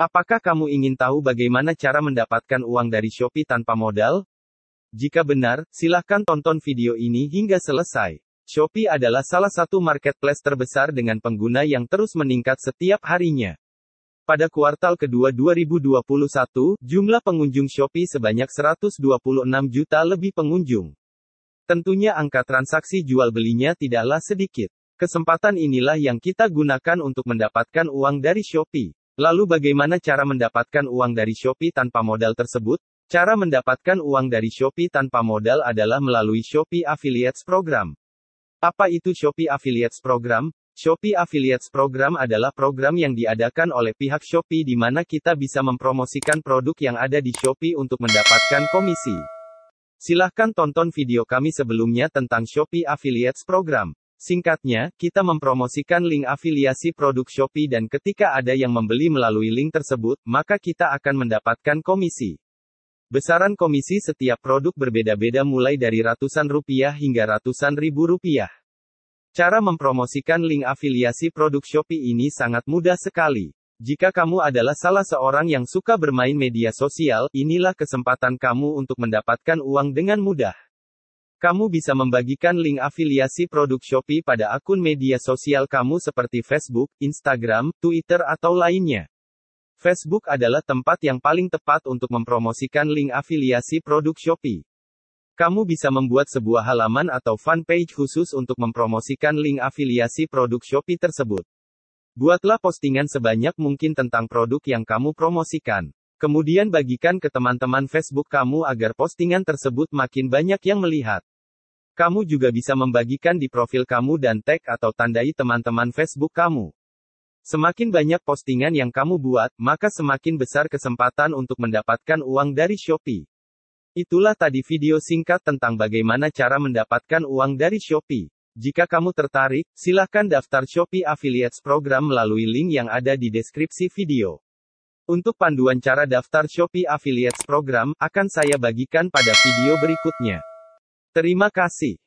Apakah kamu ingin tahu bagaimana cara mendapatkan uang dari Shopee tanpa modal? Jika benar, silahkan tonton video ini hingga selesai. Shopee adalah salah satu marketplace terbesar dengan pengguna yang terus meningkat setiap harinya. Pada kuartal kedua 2021, jumlah pengunjung Shopee sebanyak 126 juta lebih pengunjung. Tentunya angka transaksi jual belinya tidaklah sedikit. Kesempatan inilah yang kita gunakan untuk mendapatkan uang dari Shopee. Lalu bagaimana cara mendapatkan uang dari Shopee tanpa modal tersebut? Cara mendapatkan uang dari Shopee tanpa modal adalah melalui Shopee Affiliates Program. Apa itu Shopee Affiliates Program? Shopee Affiliates Program adalah program yang diadakan oleh pihak Shopee di mana kita bisa mempromosikan produk yang ada di Shopee untuk mendapatkan komisi. Silahkan tonton video kami sebelumnya tentang Shopee Affiliates Program. Singkatnya, kita mempromosikan link afiliasi produk Shopee dan ketika ada yang membeli melalui link tersebut, maka kita akan mendapatkan komisi. Besaran komisi setiap produk berbeda-beda mulai dari ratusan rupiah hingga ratusan ribu rupiah. Cara mempromosikan link afiliasi produk Shopee ini sangat mudah sekali. Jika kamu adalah salah seorang yang suka bermain media sosial, inilah kesempatan kamu untuk mendapatkan uang dengan mudah. Kamu bisa membagikan link afiliasi produk Shopee pada akun media sosial kamu seperti Facebook, Instagram, Twitter atau lainnya. Facebook adalah tempat yang paling tepat untuk mempromosikan link afiliasi produk Shopee. Kamu bisa membuat sebuah halaman atau fanpage khusus untuk mempromosikan link afiliasi produk Shopee tersebut. Buatlah postingan sebanyak mungkin tentang produk yang kamu promosikan. Kemudian bagikan ke teman-teman Facebook kamu agar postingan tersebut makin banyak yang melihat. Kamu juga bisa membagikan di profil kamu dan tag atau tandai teman-teman Facebook kamu. Semakin banyak postingan yang kamu buat, maka semakin besar kesempatan untuk mendapatkan uang dari Shopee. Itulah tadi video singkat tentang bagaimana cara mendapatkan uang dari Shopee. Jika kamu tertarik, silahkan daftar Shopee Affiliates Program melalui link yang ada di deskripsi video. Untuk panduan cara daftar Shopee Affiliates Program, akan saya bagikan pada video berikutnya. Terima kasih.